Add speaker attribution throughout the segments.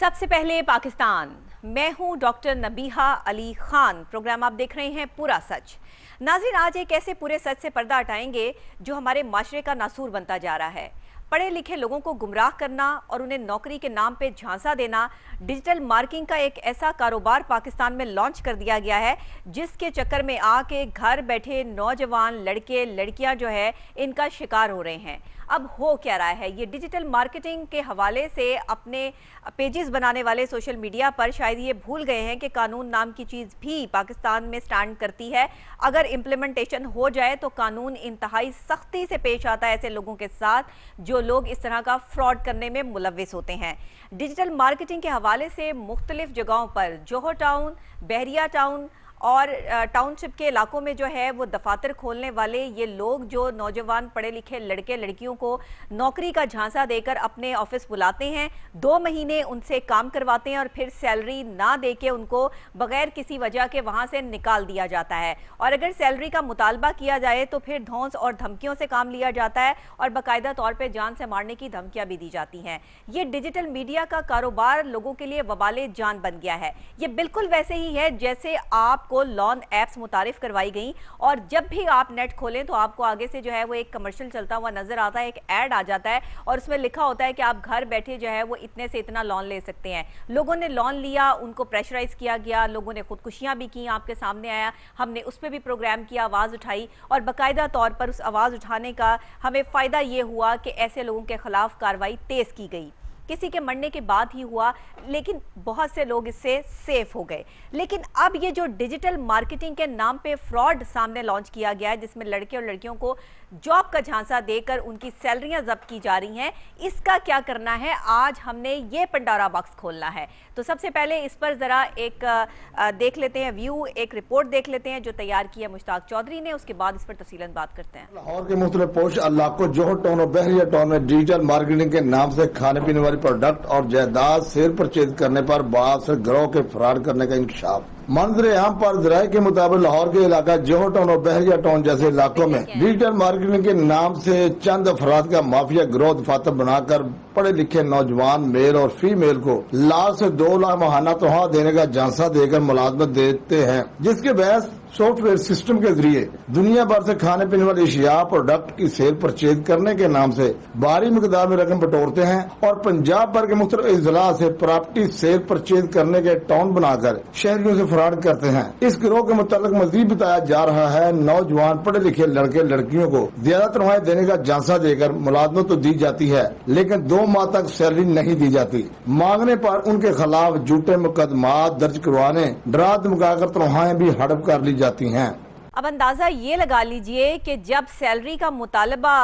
Speaker 1: सबसे पहले पाकिस्तान मैं हूं डॉक्टर नबीहा अली खान प्रोग्राम आप देख रहे हैं पूरा सच नाजिन आज एक ऐसे पूरे सच से पर्दा हटाएंगे जो हमारे माशरे का नासूर बनता जा रहा है पढ़े लिखे लोगों को गुमराह करना और उन्हें नौकरी के नाम पे झांसा देना डिजिटल मार्किंग का एक ऐसा कारोबार पाकिस्तान में लॉन्च कर दिया गया है जिसके चक्कर में आके घर बैठे नौजवान लड़के लड़कियां जो है इनका शिकार हो रहे हैं अब हो क्या रहा है ये डिजिटल मार्केटिंग के हवाले से अपने पेजेस बनाने वाले सोशल मीडिया पर शायद ये भूल गए हैं कि कानून नाम की चीज़ भी पाकिस्तान में स्टैंड करती है अगर इम्प्लीमेंटेशन हो जाए तो कानून इंतहाई सख्ती से पेश आता है ऐसे लोगों के साथ जो लोग इस तरह का फ्रॉड करने में मुलविस होते हैं डिजिटल मार्केटिंग के हवाले से मुख्तलिफ जगहों पर जोहर टाउन बहरिया टाउन और टाउनशिप के इलाकों में जो है वो दफातर खोलने वाले ये लोग जो नौजवान पढ़े लिखे लड़के लड़कियों को नौकरी का झांसा देकर अपने ऑफिस बुलाते हैं दो महीने उनसे काम करवाते हैं और फिर सैलरी ना दे के उनको बगैर किसी वजह के वहाँ से निकाल दिया जाता है और अगर सैलरी का मुतालबा किया जाए तो फिर धौंस और धमकियों से काम लिया जाता है और बाकायदा तौर पर जान से मारने की धमकियाँ भी दी जाती हैं ये डिजिटल मीडिया का कारोबार लोगों के लिए वबाले जान बन गया है ये बिल्कुल वैसे ही है जैसे आप आपको लॉन ऐप्स मुतारफ करवाई गई और जब भी आप नेट खोलें तो आपको आगे से जो है वो एक कमर्शियल चलता हुआ नजर आता है एक ऐड आ जाता है और उसमें लिखा होता है कि आप घर बैठे जो है वो इतने से इतना लॉन ले सकते हैं लोगों ने लॉन लिया उनको प्रेशराइज किया गया लोगों ने खुदकुशियाँ भी की आपके सामने आया हमने उस पर भी प्रोग्राम किया आवाज़ उठाई और बाकायदा तौर पर उस आवाज़ उठाने का हमें फ़ायदा ये हुआ कि ऐसे लोगों के खिलाफ कार्रवाई तेज़ की गई किसी के मरने के बाद ही हुआ लेकिन बहुत से लोग इससे सेफ हो गए लेकिन अब ये जो डिजिटल मार्केटिंग के नाम पे फ्रॉड सामने लॉन्च किया गया है जिसमें लड़के और लड़कियों को जॉब का झांसा देकर उनकी सैलरियां जब्त की जा रही हैं इसका क्या करना है आज हमने ये पंडारा बॉक्स खोलना है तो सबसे पहले इस पर ज़रा एक देख लेते हैं व्यू एक रिपोर्ट देख लेते हैं जो तैयार की है मुश्ताक चौधरी ने उसके बाद इस पर तफसीला बात करते हैं
Speaker 2: लाहौर के मुख्तलिफ पोस्ट अल्लाह को जोहर टाउन और बहरिया टाउन में डिजिटल मार्केटिंग के नाम से खाने पीने वाले प्रोडक्ट और जायदाद सेल परचेज करने पर से ग्रोह के फरार करने का इंकशाफ मंत्र आम पर जराये के मुताबिक लाहौर के इलाका जोहर टाउन और बहरिया टाउन जैसे इलाकों में डिजिटल मार्केटिंग के नाम से चंद अफराद का माफिया ग्रोह फातर बनाकर पढ़े लिखे नौजवान मेल और फीमेल को लाख से दो लाख महाना तोहफा देने का झांसा देकर मुलाजमत देते हैं जिसके बहस सॉफ्टवेयर सिस्टम के जरिए दुनिया भर से खाने पीने वाले अशिया प्रोडक्ट की सेल परचेज करने के नाम से भारी मकदार में रकम बटोरते हैं और पंजाब भर के मुख्तलिफ अजला से प्रॉपर्टी सेल परचेज करने के टाउन बनाकर शहरियों से फरार करते हैं इस गिरोह के मुतालिक मजीद बताया जा रहा है नौजवान पढ़े लिखे लड़के लड़कियों को ज्यादा तनख्वाह देने का झांसा देकर मुलाजमत तो दी जाती है लेकिन दो माह तक सैलरी नहीं दी जाती मांगने पर उनके खिलाफ झूठे मुकदमा दर्ज करवाने डरा धमका कर तनख्वाहें भी हड़प कर ली जाती हैं
Speaker 1: अब अंदाज़ा ये लगा लीजिए कि जब सैलरी का मुतालबा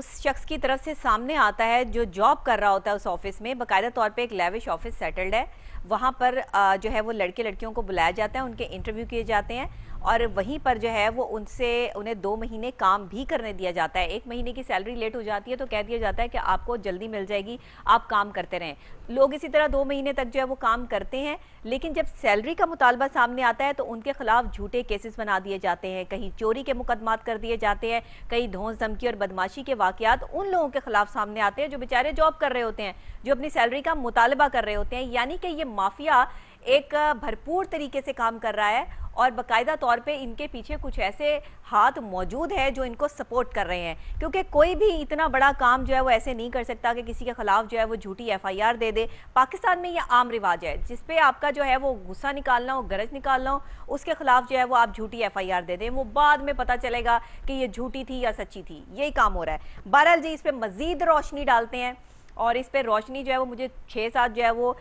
Speaker 1: उस शख्स की तरफ से सामने आता है जो जॉब कर रहा होता है उस ऑफिस में बाकायदा तौर पे एक लेविश ऑफिस सेटल्ड है वहाँ पर जो है वो लड़के लड़कियों को बुलाया जाता है उनके इंटरव्यू किए जाते हैं और वहीं पर जो है वो उनसे उन्हें दो महीने काम भी करने दिया जाता है एक महीने की सैलरी लेट हो जाती है तो कह दिया जाता है कि आपको जल्दी मिल जाएगी आप काम करते रहें लोग इसी तरह दो महीने तक जो है वो काम करते हैं लेकिन जब सैलरी का मुतालबा सामने आता है तो उनके खिलाफ झूठे केसेस बना दिए जाते हैं कहीं चोरी के मुकदमात कर दिए जाते हैं कहीं धोस धमकी और बदमाशी के वाकयात उन लोगों के खिलाफ सामने आते हैं जो बेचारे जॉब कर रहे होते हैं जो अपनी सैलरी का मुतालबा कर रहे होते हैं यानी कि ये माफिया एक भरपूर तरीके से काम कर रहा है और बकायदा तौर पे इनके पीछे कुछ ऐसे हाथ मौजूद है जो इनको सपोर्ट कर रहे हैं क्योंकि कोई भी इतना बड़ा काम जो है वो ऐसे नहीं कर सकता कि किसी के खिलाफ जो है वो झूठी एफआईआर दे दे पाकिस्तान में ये आम रिवाज है जिसपे आपका जो है वो गुस्सा निकालना हो गरज निकालना हो उसके खिलाफ जो है वो आप झूठी एफ दे दें वो बाद में पता चलेगा कि ये झूठी थी या सच्ची थी यही काम हो रहा है बहरहाल जी इस पर मज़ीद रोशनी डालते हैं और इस पर रोशनी जो है वो मुझे छः सात जो है वो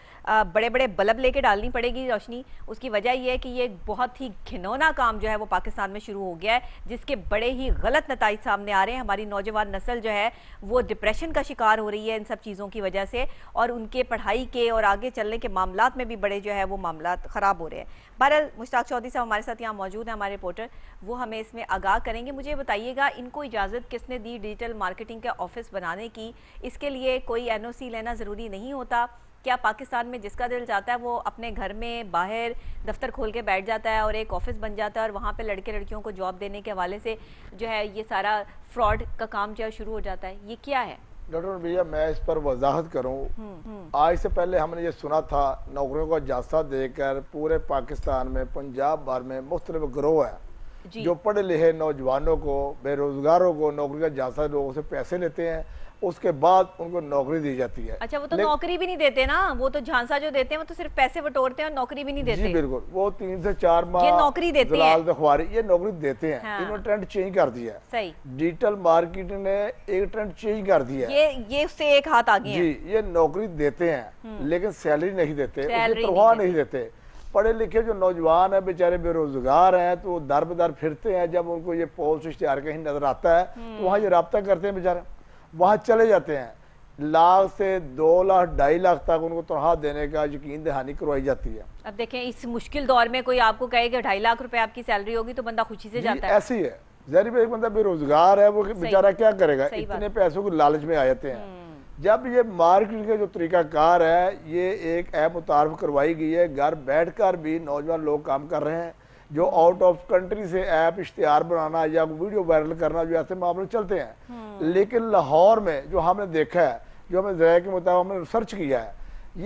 Speaker 1: बड़े बड़े बल्ब लेके डालनी पड़ेगी रोशनी उसकी वजह यह है कि ये बहुत ही घिनौना काम जो है वो पाकिस्तान में शुरू हो गया है जिसके बड़े ही गलत नतज सामने आ रहे हैं हमारी नौजवान नस्ल जो है वो डिप्रेशन का शिकार हो रही है इन सब चीज़ों की वजह से और उनके पढ़ाई के और आगे चलने के मामला में भी बड़े जो है वो मामला ख़राब हो रहे हैं बहरल मुश्ताक चौधरी साहब हमारे साथ यहाँ मौजूद हैं हमारे रिपोर्टर वो हमें इसमें आगाह करेंगे मुझे बताइएगा इनको इजाज़त किसने दी डिजिटल मार्केटिंग का ऑफिस बनाने की इसके लिए कोई एन लेना ज़रूरी नहीं होता क्या पाकिस्तान में जिसका दिल जाता है वो अपने घर में बाहर दफ्तर खोल के बैठ जाता है और एक ऑफिस बन जाता है और वहाँ पे लड़के लड़कियों को जॉब देने के हवाले से जो है ये सारा फ्रॉड का काम जो है शुरू हो जाता है ये क्या है
Speaker 2: डॉक्टर भैया मैं इस पर वजाहत करूं हम्म। आज से पहले हमने ये सुना था नौकरियों का जासा देकर पूरे पाकिस्तान में पंजाब भर में मुख्तलिफ ग्रोह है जो पढ़े लिखे नौजवानों को बेरोजगारों को नौकरी का जासा लोगों से पैसे लेते हैं उसके बाद उनको नौकरी दी जाती है अच्छा वो तो नौकरी
Speaker 1: भी नहीं देते ना वो तो झांसा जो देते हैं वो तो सिर्फ पैसे बटोरते हैं और नौकरी भी नहीं देते जी
Speaker 2: बिल्कुल वो तीन से चार माह नौकरी देते हैं खुआरी ये नौकरी देते हैं हाँ। इन्होंने ट्रेंड चेंज कर दिया सही डिजिटल मार्केट ने एक ट्रेंड चेंज कर दिया ये
Speaker 1: ये उससे एक हाथ आगे जी
Speaker 2: ये नौकरी देते हैं हम्म। लेकिन सैलरी नहीं देते तनख्वाह नहीं देते पढ़े लिखे जो नौजवान है बेचारे बेरोजगार हैं तो वो दर बदर फिरते हैं जब उनको ये पोस्ट इश्तेहार कहीं नजर आता है तो हम्म। वहाँ ये रबता करते हैं बेचारे वहाँ चले जाते हैं लाख से दो लाख ढाई लाख तक उनको तनख्वाह देने का यकीन दहानी करवाई जाती है
Speaker 1: अब देखें इस मुश्किल दौर में कोई आपको कहेगा ढाई लाख रुपए आपकी सैलरी होगी तो बंदा खुशी से जाता है ऐसी
Speaker 2: है जहरी एक बंदा बेरोजगार है वो बेचारा क्या करेगा इतने पैसों को लालच में आ जाते हैं हम्म। जब ये मार्केट का जो तरीकाकार है ये एक ऐप मुतारफ करवाई गई है घर बैठकर भी नौजवान लोग काम कर रहे हैं जो आउट ऑफ कंट्री से ऐप इश्तहार बनाना या वीडियो वायरल करना जो ऐसे मामले चलते हैं हम्म। लेकिन लाहौर में जो हमने देखा है जो हमें जरा के मुताबिक हमने रिसर्च किया है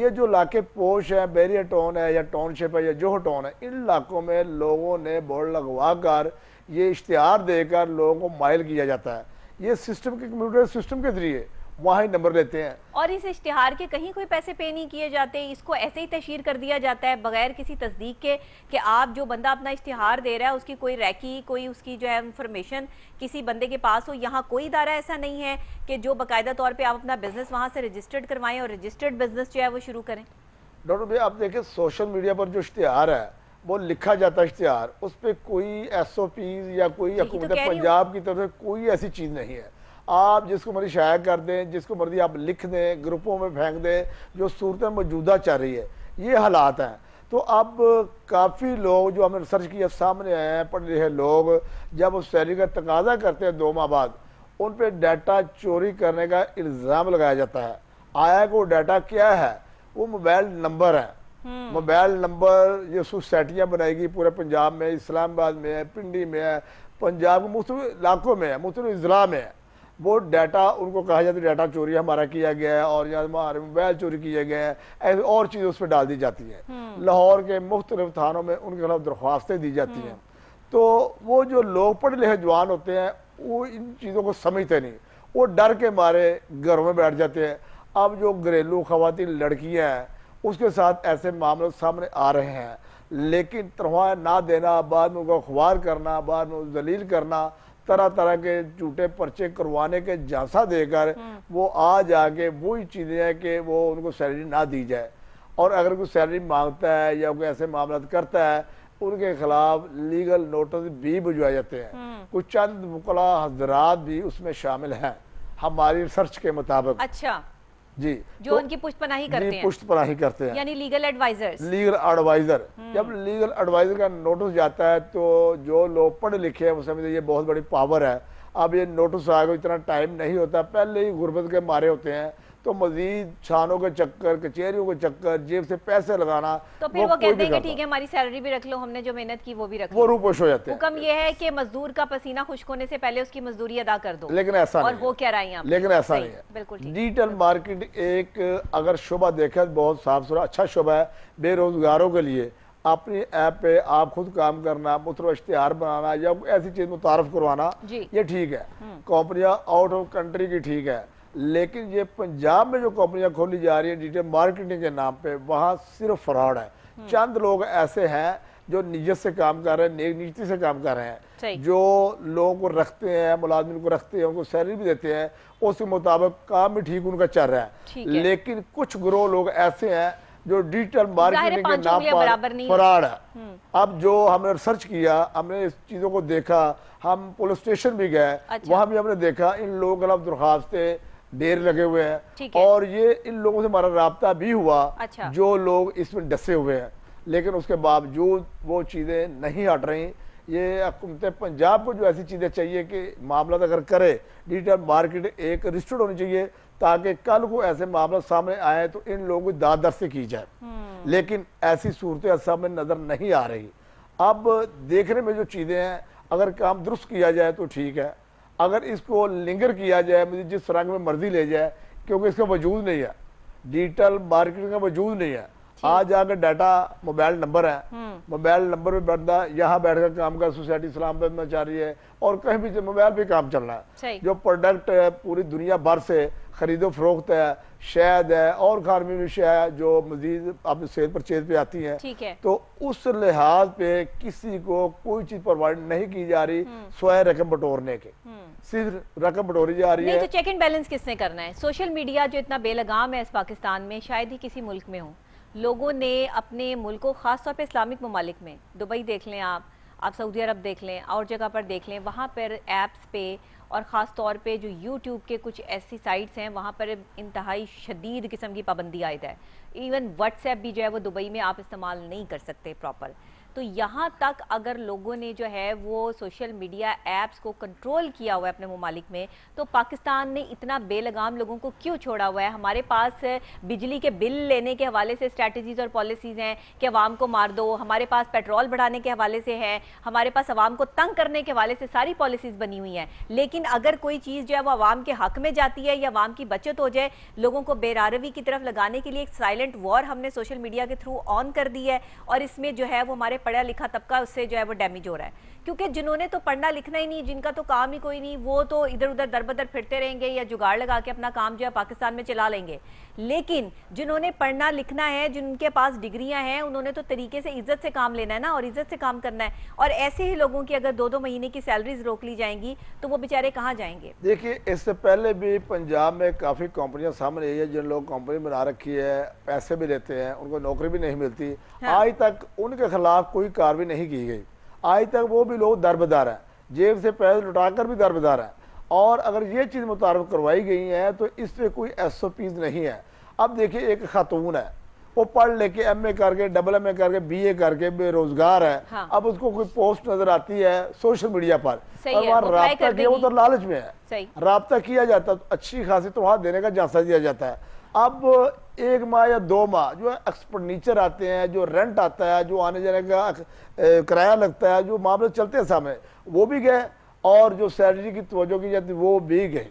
Speaker 2: ये जो इलाके पोश है बैरियर टाउन है या टाउनशिप है या जोह टाउन है इन इलाकों में लोगों ने बोर्ड लगवा कर ये इश्तहार देकर लोगों को माइल किया जाता है ये सिस्टम के कंप्यूटर सिस्टम के जरिए वहाँ ही नंबर लेते हैं
Speaker 1: और इस इश्तिहार के कहीं कोई पैसे पे नहीं किए जाते इसको ऐसे ही तशहर कर दिया जाता है बगैर किसी तस्दीक के कि आप जो बंदा अपना इश्तिहार दे रहा है उसकी कोई रैकी कोई उसकी जो है इंफॉर्मेशन किसी बंदे के पास हो यहाँ कोई इदारा ऐसा नहीं है कि जो बाकायदा तौर पर आप अपना बिजनेस वहाँ से रजिस्टर्ड करवाएं और रजिस्टर्ड बिजनेस जो है वो शुरू करें
Speaker 2: डॉक्टर भैया आप देखें सोशल मीडिया पर जो इश्तिहार है वो लिखा जाता है इश्तिहार उस पर कोई एस ओ पी या कोई तो पंजाब की तरफ से कोई ऐसी चीज़ नहीं है आप जिसको मर्जी शाया कर दें जिसको मर्जी आप लिख दें ग्रुपों में फेंक दें जो सूरत मौजूदा चल रही है ये हालात हैं तो अब काफ़ी लोग जो हमने रिसर्च किया सामने आए हैं पढ़े लिखे लोग जब उस सैलरी का तकाजा करते हैं दो माह बाद उन पर डाटा चोरी करने का इल्ज़ाम लगाया जाता है आया कि वो डाटा क्या है वो मोबाइल नंबर है मोबाइल हम्म। नंबर ये सोसाइटियाँ बनाएगी पूरे पंजाब में इस्लामाबाद में है पिंडी में है पंजाब के मुख्तु इलाकों में है मुख्तु अजला में है वो डाटा उनको कहा जाता है डाटा चोरी हमारा किया गया है और या हमारे मोबाइल चोरी किया गया है ऐसे और चीज़ उस पर डाल दी जाती है हम्म। लाहौर के मुख्तलिफ थानों में उनके खिलाफ दरख्वास्तें दी जाती हैं हम्म। तो वो जो लोग पढ़े लिखे जवान होते हैं वो इन चीज़ों को समझते नहीं वो डर के मारे घरों में बैठ जाते हैं अब जो घरेलू खातन लड़कियाँ हैं उसके साथ ऐसे मामले सामने आ रहे हैं लेकिन तरह ना देना बाद में उनको अखबार करना बाद में जलील करना तरह तरह के झूठे पर्चे करवाने के झांसा देकर हम्म। वो आ जाके वही चीज़ें हैं कि वो उनको सैलरी ना दी जाए और अगर कोई सैलरी मांगता है या कोई ऐसे मामला करता है उनके खिलाफ लीगल नोटिस भी भिजवाए जाते हैं हम्म। कुछ चंद मुकला हजरात भी उसमें शामिल हैं हमारी रिसर्च के मुताबिक अच्छा जी जो तो, उनकी
Speaker 1: पुष्पनाही करते हैं
Speaker 2: पुष्पनाही करते हैं यानी
Speaker 1: लीगल एडवाइजर लीगल
Speaker 2: एडवाइजर जब लीगल एडवाइजर का नोटिस जाता है तो जो लोग पढ़े लिखे हैं वो समझते तो ये बहुत बड़ी पावर है अब ये नोटिस आएगा इतना टाइम नहीं होता पहले ही गुर्बत के मारे होते हैं तो मजीद छानों के चक्कर कचहरियों के चक्कर जेब से पैसे लगाना तो फिर वो, वो कहते हैं कि ठीक
Speaker 1: है हमारी सैलरी भी रख लो हमने जो मेहनत की वो भी रख वो रूपोश हो जाते हैं कम ये है कि मजदूर का पसीना खुश्क होने से पहले उसकी मजदूरी अदा कर दो लेकिन ऐसा और वो क्या रहा है लेकिन ऐसा नहीं है बिल्कुल
Speaker 2: डिजिटल मार्केट एक अगर शोभा देखे तो बहुत साफ सुथरा अच्छा शोभा है बेरोजगारों के लिए अपनी ऐप पे आप खुद काम करना मुतर इश्तिहार बनाना या ऐसी चीज़ मुतारफ करवाना ये ठीक है हम्म। कंपनियां आउट ऑफ कंट्री की ठीक है लेकिन ये पंजाब में जो कंपनियां खोली जा रही है डिटेल मार्केटिंग के नाम पे वहाँ सिर्फ फ्रॉड है हम्म। चंद लोग ऐसे हैं जो निजत से काम कर रहे हैं नीति से काम कर रहे हैं जो लोगों को रखते हैं मुलाजिम को रखते हैं उनको सैलरी भी देते हैं उसके मुताबिक काम भी ठीक उनका चल रहा है लेकिन कुछ ग्रोह लोग ऐसे हैं जो डिजिटल मार्केटिंग के नाम पर फ्रॉड है हम्म। अब जो हमने रिसर्च किया हमने इस चीज़ों को देखा हम पुलिस स्टेशन भी गए अच्छा। वहाँ भी हमने देखा इन लोगों के खिलाफ दरखास्तें डेर लगे हुए हैं और ये इन लोगों से हमारा रहा भी हुआ अच्छा। जो लोग इसमें डसे हुए हैं लेकिन उसके बावजूद वो चीज़ें नहीं हट रही ये हकूमत पंजाब को जो ऐसी चीज़ें चाहिए कि मामला अगर करे डिजिटल मार्केट एक रजिस्टर्ड होनी चाहिए ताकि कल को ऐसे मामला सामने आए तो इन लोगों को दादर से की जाए हम्म। लेकिन ऐसी सूरत सामने नज़र नहीं आ रही अब देखने में जो चीज़ें हैं अगर काम दुरुस्त किया जाए तो ठीक है अगर इसको लिंगर किया जाए मुझे जिस रंग में मर्जी ले जाए क्योंकि इसका वजूद नहीं है डिजिटल मार्केटिंग का वजूद नहीं है आज आगे डाटा मोबाइल नंबर है मोबाइल हम्म। नंबर पे बंदा यहाँ बैठ कर काम कर सोसाइटी इस्लाम पे में जा रही है और कहीं भी मोबाइल पे काम चल रहा है जो प्रोडक्ट है पूरी दुनिया भर से खरीदो फरोख्त है शायद है और खानवी में शहद जो मजीद अपनी सेल परचेज पे आती है, है तो उस लिहाज पे किसी को कोई चीज प्रोवाइड नहीं की जा रही हम्म। स्वयं रकम बटोरने के हम्म। सिर्फ रकम बटोरी जा रही है तो
Speaker 1: चेक एंड बैलेंस किसने करना है सोशल मीडिया जो इतना बेलगाम है इस पाकिस्तान में शायद ही किसी मुल्क में हो लोगों ने अपने मुल्क को ख़ास पर इस्लामिक ममालिक में दुबई देख लें आप आप सऊदी अरब देख लें और जगह पर देख लें वहाँ पर ऐप्स पे और ख़ास तौर पे जो यूट्यूब के कुछ ऐसी साइट्स हैं वहाँ पर इंतहाई शदीद किस्म की पाबंदी आयद है इवन व्हाट्सएप भी जो है वो दुबई में आप इस्तेमाल नहीं कर सकते प्रॉपर तो यहाँ तक अगर लोगों ने जो है वो सोशल मीडिया ऐप्स को कंट्रोल किया हुआ है अपने ममालिक में तो पाकिस्तान ने इतना बेलगाम लोगों को क्यों छोड़ा हुआ है हमारे पास बिजली के बिल लेने के हवाले से स्ट्रेटजीज और पॉलिसीज़ हैं कि अवाम को मार दो हमारे पास पेट्रोल बढ़ाने के हवाले से है हमारे पास अवाम को तंग करने के हवाले से सारी पॉलिसीज़ बनी हुई हैं लेकिन अगर कोई चीज़ जो है वो आवाम के हक में जाती है या आवाम की बचत हो जाए लोगों को बेरारवी की तरफ लगाने के लिए एक साइलेंट वॉर हमने सोशल मीडिया के थ्रू ऑन कर दी है और इसमें जो है वो हमारे पढ़ा लिखा तबका उससे जो है वो डैमेज हो रहा है क्योंकि जिन्होंने तो पढ़ना लिखना ही नहीं जिनका तो काम ही कोई नहीं वो तो इधर उधर दर बदर फिरते रहेंगे या जुगाड़ लगा के अपना काम जो है पाकिस्तान में चला लेंगे लेकिन जिन्होंने पढ़ना लिखना है जिनके पास डिग्रियां हैं उन्होंने तो तरीके से इज्जत से काम लेना है ना और इज्जत से काम करना है और ऐसे ही लोगों की अगर दो दो महीने की सैलरीज रोक ली जाएंगी तो वो बेचारे कहाँ जाएंगे
Speaker 2: देखिए इससे पहले भी पंजाब में काफ़ी कंपनियां सामने आई है जिन लोग कंपनी बना रखी है पैसे भी लेते हैं उनको नौकरी भी नहीं मिलती हाँ। आज तक उनके खिलाफ कोई कार्रवाई नहीं की गई आज तक वो भी लोग दरबदार हैं जेब से पैसे कर भी दरबदार हैं और अगर ये चीज़ मुतारफ करवाई गई है तो इस पर कोई एस नहीं है अब देखिए एक खातून है वो पढ़ लेके एम ए करके डबल एम ए करके बी ए करके बेरोजगार है हाँ। अब उसको कोई पोस्ट नजर आती है सोशल मीडिया पर और वहाँ रहा किया वो तो लालच में है रहा किया जाता है तो अच्छी खासी तो हाथ देने का झांसा दिया जाता है अब एक माह या दो माह जो एक्सपेंडिचर आते हैं जो रेंट आता है जो आने जाने का किराया लगता है जो मामले चलते हैं सामने वो भी गए और जो सैलरी की तोजो की जाती वो भी गई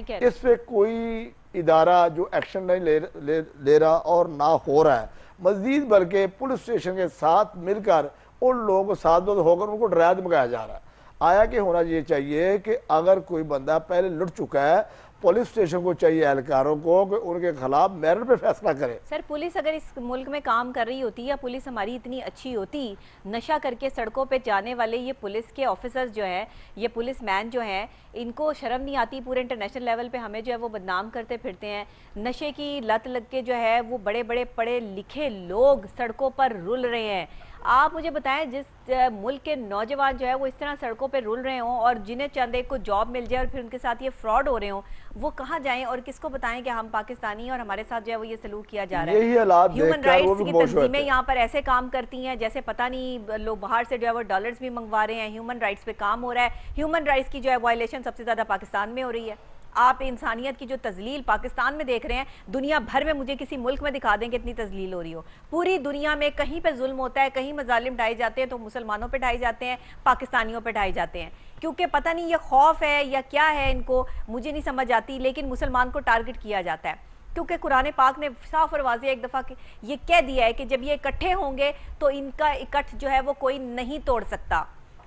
Speaker 2: इस पर कोई इदारा जो एक्शन नहीं ले, ले, ले रहा और ना हो रहा है मजीद बल्कि पुलिस स्टेशन के साथ मिलकर उन लोगों को साथ होकर उनको डराया दमकाया जा रहा है आया कि होना ये चाहिए कि अगर कोई बंदा पहले लुट चुका है पुलिस स्टेशन को चाहिए एहलकारों को कि उनके खिलाफ मेरिट पे फैसला करें
Speaker 1: सर पुलिस अगर इस मुल्क में काम कर रही होती या पुलिस हमारी इतनी अच्छी होती नशा करके सड़कों पे जाने वाले ये पुलिस के ऑफिसर्स जो हैं ये पुलिस मैन जो हैं इनको शर्म नहीं आती पूरे इंटरनेशनल लेवल पर हमें जो है वो बदनाम करते फिरते हैं नशे की लत लग के जो है वो बड़े बड़े पढ़े लिखे लोग सड़कों पर रुल रहे हैं आप मुझे बताएं जिस मुल्क के नौजवान जो है वो इस तरह सड़कों पर रुल रहे हों और जिन्हें चंद एक को जॉब मिल जाए और फिर उनके साथ ये फ्रॉड हो रहे हों वो कहाँ जाएं और किसको बताएं कि हम पाकिस्तानी और हमारे साथ जो है वो ये सलूक किया जा रहा है ह्यूमन राइट्स की तंजीमें यहाँ पर ऐसे काम करती हैं जैसे पता नहीं लोग बाहर से जो है वो डॉलर्स भी मंगवा रहे हैं ह्यूमन राइट्स पे काम हो रहा है ह्यूमन राइट्स की जो है वायलेशन सबसे ज़्यादा पाकिस्तान में हो रही है आप इंसानियत की जो तजलील पाकिस्तान में देख रहे हैं दुनिया भर में मुझे किसी मुल्क में दिखा दें कि इतनी तजलील हो रही हो पूरी दुनिया में कहीं पर जुल्म होता है कहीं मजालिम ढाए जाते हैं तो मुसलमानों पर ढाए जाते हैं पाकिस्तानियों पर ढाए जाते हैं क्योंकि पता नहीं ये खौफ है या क्या है इनको मुझे नहीं समझ आती लेकिन मुसलमान को टारगेट किया जाता है क्योंकि कुरान पाक ने साफ और वाजिया एक दफ़ा ये कह दिया है कि जब ये इकट्ठे होंगे तो इनका इकट्ठ जो है वो कोई नहीं तोड़ सकता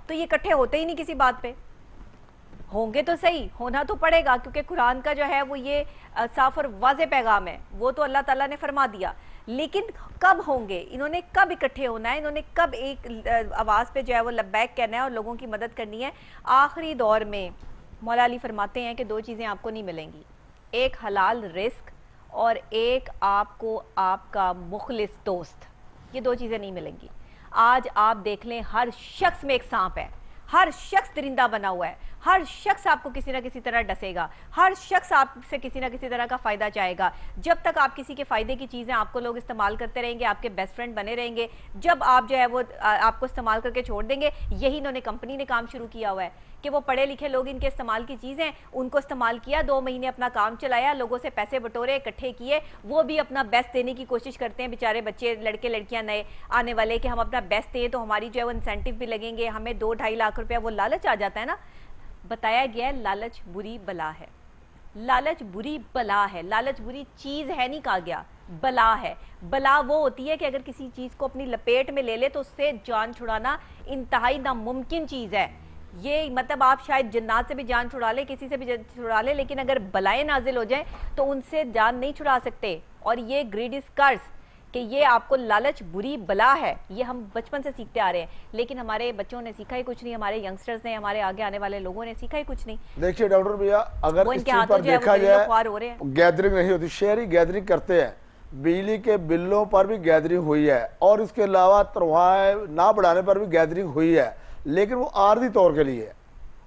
Speaker 1: तो ये इकट्ठे होते ही नहीं किसी बात पर होंगे तो सही होना तो पड़ेगा क्योंकि कुरान का जो है वो ये साफ और वाज पैगाम है वो तो अल्लाह ताला ने फरमा दिया लेकिन कब होंगे इन्होंने कब इकट्ठे होना है इन्होंने कब एक आवाज़ पे जो है वो लब्बैक कहना है और लोगों की मदद करनी है आखिरी दौर में मौलाली फरमाते हैं कि दो चीज़ें आपको नहीं मिलेंगी एक हलाल रिस्क और एक आपको आपका मुखलिस दोस्त ये दो चीज़ें नहीं मिलेंगी आज आप देख लें हर शख्स में एक सांप है हर शख्स दरिंदा बना हुआ है हर शख्स आपको किसी ना किसी तरह डसेगा हर शख्स आपसे किसी ना किसी तरह का फ़ायदा चाहेगा जब तक आप किसी के फ़ायदे की चीज़ें आपको लोग इस्तेमाल करते रहेंगे आपके बेस्ट फ्रेंड बने रहेंगे जब आप जो है वो आपको इस्तेमाल करके छोड़ देंगे यही इन्होंने कंपनी ने काम शुरू किया हुआ है कि वो पढ़े लिखे लोग इनके इस्तेमाल की चीज़ें उनको इस्तेमाल किया दो महीने अपना काम चलाया लोगों से पैसे बटोरे इकट्ठे किए वो भी अपना बेस्ट देने की कोशिश करते हैं बेचारे बच्चे लड़के लड़कियाँ नए आने वाले कि हम अपना बेस्ट दें तो हमारी जो है वो इंसेंटिव भी लगेंगे हमें दो ढाई लाख रुपया वो लालच आ जाता है ना बताया गया है लालच बुरी बला है लालच बुरी बला है लालच बुरी चीज़ है नहीं कहा गया बला है बला वो होती है कि अगर किसी चीज़ को अपनी लपेट में ले ले तो उससे जान छुड़ाना इंतहाई नामुमकिन चीज़ है ये मतलब आप शायद जन्नात से भी जान छुड़ा ले किसी से भी छुड़ा ले, लेकिन अगर बलाएं नाजिल हो जाए तो उनसे जान नहीं छुड़ा सकते और ये ग्रीड इज कर्ज कि ये आपको लालच बुरी बला है ये हम बचपन से सीखते आ रहे हैं लेकिन हमारे बच्चों ने सीखा ही कुछ नहीं हमारे यंगस्टर्स ने हमारे आगे आने वाले लोगों ने सीखा ही कुछ नहीं
Speaker 2: देखिए डॉक्टर भैया अगर इस चीज पर देखा जाए गैदरिंग नहीं होती शहरी गैदरिंग करते हैं बिजली के बिलों पर भी गैदरिंग हुई है और इसके अलावा तरवाए ना बढ़ाने पर भी गैदरिंग हुई है लेकिन वो आर्जी तौर के लिए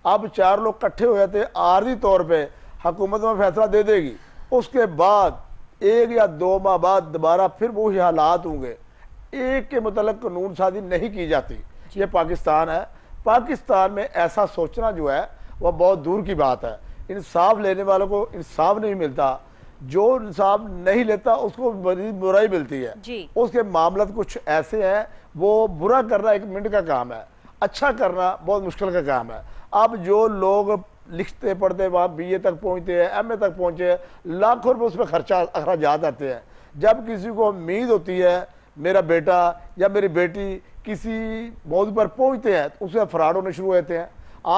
Speaker 2: अब चार लोग इकट्ठे हो जाते आर्जी तौर पर हकूमत में फैसला दे देगी उसके बाद एक या दो माह बाद दोबारा फिर ही हालात होंगे एक के मतलब कानून शादी नहीं की जाती ये पाकिस्तान है पाकिस्तान में ऐसा सोचना जो है वह बहुत दूर की बात है इंसाफ लेने वालों को इंसाफ नहीं मिलता जो इंसाफ नहीं लेता उसको बुराई मिलती है उसके मामले कुछ ऐसे हैं वो बुरा करना एक मिनट का काम है अच्छा करना बहुत मुश्किल का काम है अब जो लोग लिखते पढ़ते वहाँ बी ए तक पहुँचते हैं एम ए तक पहुँचे लाखों रुपये उस पर खर्चा अखराज आते हैं जब किसी को उम्मीद होती है मेरा बेटा या मेरी बेटी किसी मौजूद पर पहुँचते हैं तो उसमें फ्रॉड होने शुरू होते हैं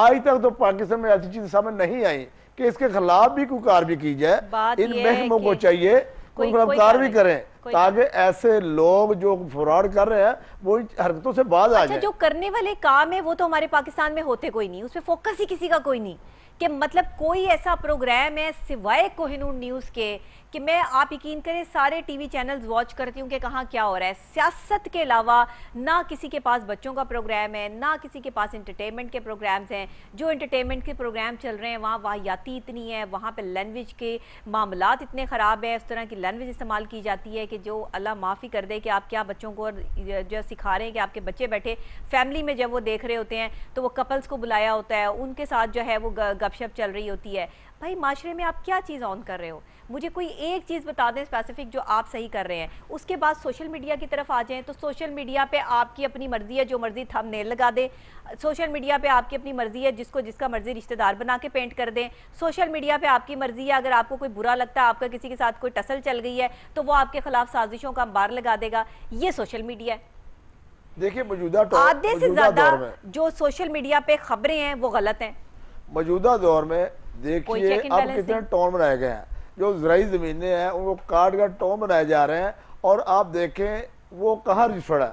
Speaker 2: आज तक तो पाकिस्तान में ऐसी चीज़ें सामने नहीं आई कि इसके खिलाफ भी कोई कार्रवाई की जाए इन महकमों को चाहिए गिरफ्तार भी करें ताकि ऐसे लोग जो फ्रॉड कर रहे हैं वो हरकतों से बाज अच्छा, आ जाए जो
Speaker 1: करने वाले काम है वो तो हमारे पाकिस्तान में होते कोई नहीं उस पर फोकस ही किसी का कोई नहीं कि मतलब कोई ऐसा प्रोग्राम है सिवाय कोहिनूर न्यूज़ के कि मैं आप यकीन करें सारे टीवी चैनल्स वॉच करती हूँ कि कहाँ क्या हो रहा है सियासत के अलावा ना किसी के पास बच्चों का प्रोग्राम है ना किसी के पास इंटरटेनमेंट के प्रोग्राम्स हैं जो इंटरटेनमेंट के प्रोग्राम चल रहे हैं वहाँ वाहियाती इतनी है वहाँ पर लैंग्वेज के मामला इतने ख़राब है उस तरह की लैंग्वेज इस्तेमाल की जाती है कि जो अल्लाह माफ़ी कर दे कि आप क्या बच्चों को जो सिखा रहे हैं कि आपके बच्चे बैठे फैमिली में जब वो देख रहे होते हैं तो वो कपल्स को बुलाया होता है उनके साथ जो है वो गपशप चल रही होती है भाई माशरे में आप क्या चीज़ ऑन कर रहे हो मुझे कोई एक चीज़ बता दें स्पेसिफिक जो आप सही कर रहे हैं उसके बाद सोशल मीडिया की तरफ आ जाएं तो सोशल मीडिया पे आपकी अपनी मर्ज़ी है जो मर्ज़ी थम नेल लगा दें सोशल मीडिया पे आपकी अपनी मर्ज़ी है जिसको जिसका मर्ज़ी रिश्तेदार बना के पेंट कर दें सोशल मीडिया पे आपकी मर्ज़ी है अगर आपको कोई बुरा लगता है आपका किसी के साथ कोई टसल चल गई है तो वो आपके खिलाफ साजिशों का अंबार लगा देगा ये सोशल मीडिया है
Speaker 2: देखिए मौजूदा आधे से ज़्यादा
Speaker 1: जो सोशल मीडिया पे खबरें हैं वो गलत हैं
Speaker 2: मौजूदा दौर में देखिए अब कितने टोन बनाए गए हैं जो जराई जमीने हैं उनको काट कर टोन बनाए जा रहे हैं और आप देखें वो कहाँ रजिस्टर्ड है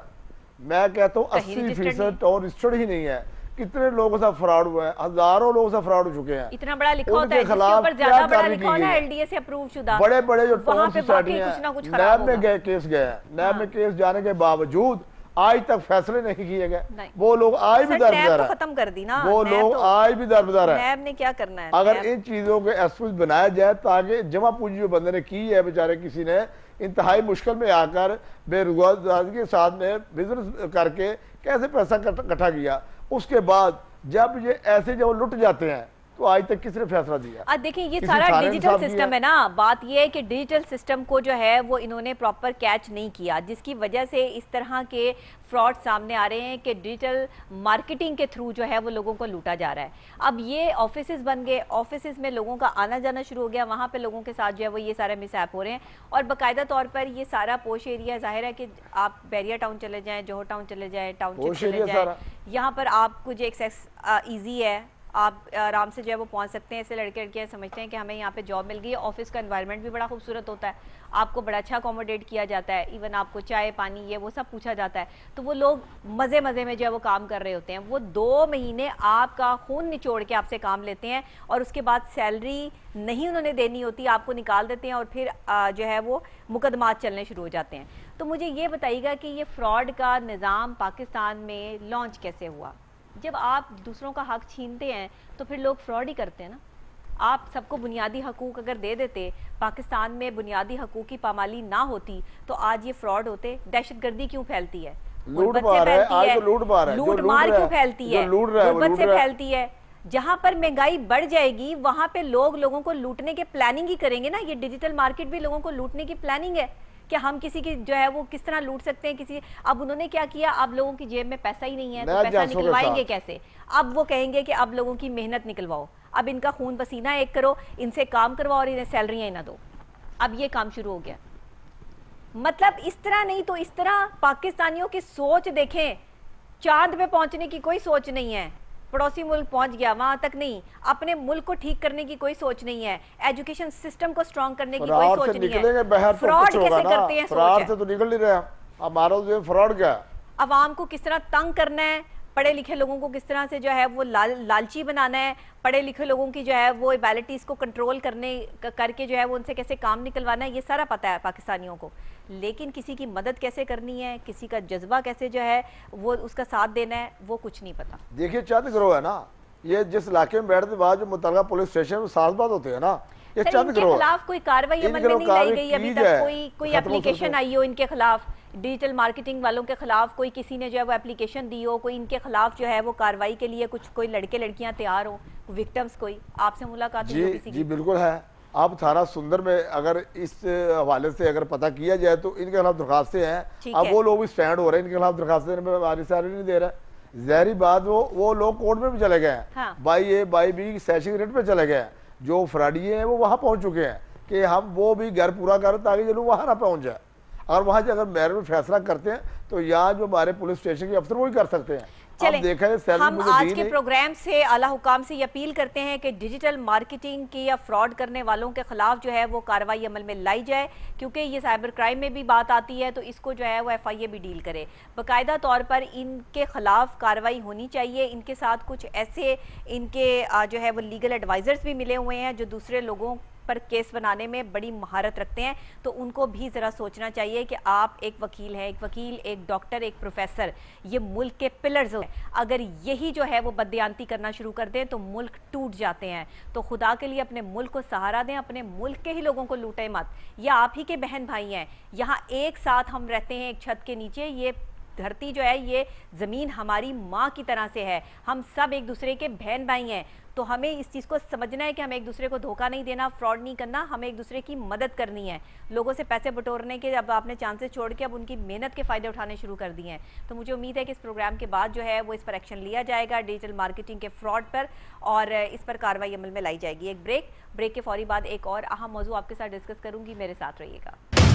Speaker 2: मैं कहता हूँ अस्सी फीसद टोन रजिस्टर्ड ही नहीं है कितने लोगों से फ्रॉड हुए हैं हजारों लोगों से फ्रॉड हो चुके हैं इतना
Speaker 1: बड़ा लिखा होता है खिलाफ एलडीए से अप्रूव शुदा बड़े बड़े जो टोन सोसाइटी है नैब में
Speaker 2: गए केस गए हैं नैब में केस हाँ। जाने के बावजूद आज तक फैसले नहीं किए गए वो लोग आज तो भी दरबदार तो है
Speaker 1: खत्म कर दी ना वो लोग तो, आज
Speaker 2: भी दरबदार है
Speaker 1: ने क्या करना है अगर
Speaker 2: इन चीजों के एक्सक्यूज बनाया जाए ताकि जमा पूंजी जो बंदे ने की है बेचारे किसी ने इंतहाई मुश्किल में आकर बेरोजगार के साथ में बिजनेस करके कैसे पैसा इकट्ठा किया उसके बाद जब ये ऐसे जब लुट जाते हैं तो आज तक किसने फैसला दिया
Speaker 1: देखिए ये सारा डिजिटल सिस्टम है ना बात ये है कि डिजिटल सिस्टम को जो है वो इन्होंने प्रॉपर कैच नहीं किया जिसकी वजह से इस तरह के फ्रॉड सामने आ रहे हैं कि डिजिटल मार्केटिंग के थ्रू जो है वो लोगों को लूटा जा रहा है अब ये ऑफिस बन गए ऑफिस में लोगों का आना जाना शुरू हो गया वहाँ पर लोगों के साथ जो है वो ये सारे मिसऐप हो रहे हैं और बाकायदा तौर पर ये सारा पोश एरिया जाहिर है कि आप बैरिया टाउन चले जाएँ जोहर टाउन चले जाएँ टाउन चले जाएँ यहाँ पर आप कुछ एक्सेस ईजी है आप आराम से जो है वो पहुँच सकते हैं ऐसे लड़के लड़कियाँ समझते हैं कि हमें यहाँ पर जॉब मिल गई ऑफिस का इन्वायरमेंट भी बड़ा खूबसूरत होता है आपको बड़ा अच्छा अकोमोडेट किया जाता है इवन आपको चाय पानी ये वो सब पूछा जाता है तो वो लोग मज़े मज़े में जो है वो काम कर रहे होते हैं वो दो महीने आपका खून निचोड़ के आपसे काम लेते हैं और उसके बाद सैलरी नहीं उन्होंने देनी होती आपको निकाल देते हैं और फिर जो है वो मुकदमात चलने शुरू हो जाते हैं तो मुझे ये बताइएगा कि ये फ्रॉड का निज़ाम पाकिस्तान में लॉन्च कैसे हुआ जब आप दूसरों का हक छीनते हैं तो फिर लोग फ्रॉड ही करते हैं ना आप सबको बुनियादी हकूक़ अगर दे देते पाकिस्तान में बुनियादी हकूक़ की पामाली ना होती तो आज ये फ्रॉड होते दहशत गर्दी क्यों फैलती है
Speaker 2: लूट मार है आज तो लूट मार है लूट मार क्यों फैलती है लूट से फैलती
Speaker 1: है जहां पर महंगाई बढ़ जाएगी वहां पे लोग लोगों को लूटने के प्लानिंग ही करेंगे ना ये डिजिटल मार्केट भी लोगों को लूटने की प्लानिंग है कि हम किसी की जो है वो किस तरह लूट सकते हैं किसी अब उन्होंने क्या किया अब लोगों की जेब में पैसा ही नहीं है तो पैसा निकलवाएंगे कैसे अब वो कहेंगे कि अब लोगों की मेहनत निकलवाओ अब इनका खून पसीना एक करो इनसे काम करवाओ और इन्हें सैलरियाँ ना दो अब ये काम शुरू हो गया मतलब इस तरह नहीं तो इस तरह पाकिस्तानियों की सोच देखें चांद पे पहुंचने की कोई सोच नहीं है पड़ोसी मुल्क पहुंच गया वहां तक नहीं अपने मुल्क को ठीक करने की कोई सोच नहीं है एजुकेशन सिस्टम को स्ट्रॉन्ग करने की कोई सोच नहीं है फ्रॉड तो कैसे करते हैं फ्रॉड से
Speaker 2: तो निकल नहीं रहे हमारा तो फ्रॉड क्या है
Speaker 1: अवाम को किस तरह तंग करना है पढ़े लिखे लोगों को किस तरह से जो है वो लाल लालची बनाना है पढ़े लिखे लोगों की जो है वो एबिलिटीज़ को कंट्रोल करने करके जो है वो उनसे कैसे काम निकलवाना है ये सारा पता है पाकिस्तानियों को लेकिन किसी की मदद कैसे करनी है किसी का जज्बा कैसे जो है वो उसका साथ देना है वो कुछ नहीं पता
Speaker 2: देखिए चंद ग्रोह तो है ना ये जिस इलाके में बैठते बाद जो मुतल पुलिस स्टेशन में साजबाज होते हैं ना ये चंद ग्रोह तो खिलाफ
Speaker 1: कोई कार्रवाई अमल में नहीं लाई गई अभी तक कोई कोई एप्लीकेशन आई हो इनके खिलाफ डिजिटल मार्केटिंग वालों के ख़िलाफ़ कोई किसी ने जो है वो एप्लीकेशन दी हो कोई इनके ख़िलाफ़ जो है वो कार्रवाई के लिए कुछ कोई लड़के लड़कियाँ तैयार हो विक्टम्स कोई आपसे मुलाकात जी, किसी जी
Speaker 2: बिल्कुल है अब थाना सुंदर में अगर इस हवाले से अगर पता किया जाए तो इनके खिलाफ दरखास्तें हैं अब वो लोग भी स्टैंड हो रहे हैं इनके खिलाफ दरखास्तें हमारी सारी नहीं दे रहा जहरी बात वो वो लोग कोर्ट में भी चले गए हैं हाँ। बाई ए बाई बी सैशिंग रेट पर चले गए जो फ्राडिये हैं वो वहाँ पहुँच चुके हैं कि हम वो भी घर पूरा करें ताकि जो लोग वहाँ ना पहुँच जाए और वहाँ से अगर मैरिज में फैसला करते हैं तो यहाँ जो हमारे पुलिस स्टेशन के अफसर वो ही कर सकते हैं चलें हम आज के
Speaker 1: प्रोग्राम से आला हुकाम से अपील करते हैं कि डिजिटल मार्केटिंग की या फ्रॉड करने वालों के खिलाफ जो है वो कार्रवाई अमल में लाई जाए क्योंकि ये साइबर क्राइम में भी बात आती है तो इसको जो है वो एफ आई ए भी डील करे बाकायदा तौर पर इनके खिलाफ कार्रवाई होनी चाहिए इनके साथ कुछ ऐसे इनके जो है वो लीगल एडवाइज़र्स भी मिले हुए हैं जो दूसरे लोगों पर केस बनाने में बड़ी महारत रखते हैं तो उनको भी ज़रा सोचना चाहिए कि आप एक वकील हैं एक वकील एक डॉक्टर एक प्रोफेसर ये मुल्क के पिलर्स हैं अगर यही जो है वो बदयांती करना शुरू कर दें तो मुल्क टूट जाते हैं तो खुदा के लिए अपने मुल्क को सहारा दें अपने मुल्क के ही लोगों को लूटें मत या आप ही के बहन भाई हैं यहाँ एक साथ हम रहते हैं एक छत के नीचे ये धरती जो है ये ज़मीन हमारी माँ की तरह से है हम सब एक दूसरे के बहन भाई हैं तो हमें इस चीज़ को समझना है कि हमें एक दूसरे को धोखा नहीं देना फ्रॉड नहीं करना हमें एक दूसरे की मदद करनी है लोगों से पैसे बटोरने के अब आपने चांसेस छोड़ के अब उनकी मेहनत के फ़ायदे उठाने शुरू कर दिए हैं तो मुझे उम्मीद है कि इस प्रोग्राम के बाद जो है वो इस पर एक्शन लिया जाएगा डिजिटल मार्केटिंग के फ्रॉड पर और इस पर कार्रवाई अमल में लाई जाएगी एक ब्रेक ब्रेक के फौरी बाद एक और अहम मौजूद आपके साथ डिस्कस करूँगी मेरे साथ रहिएगा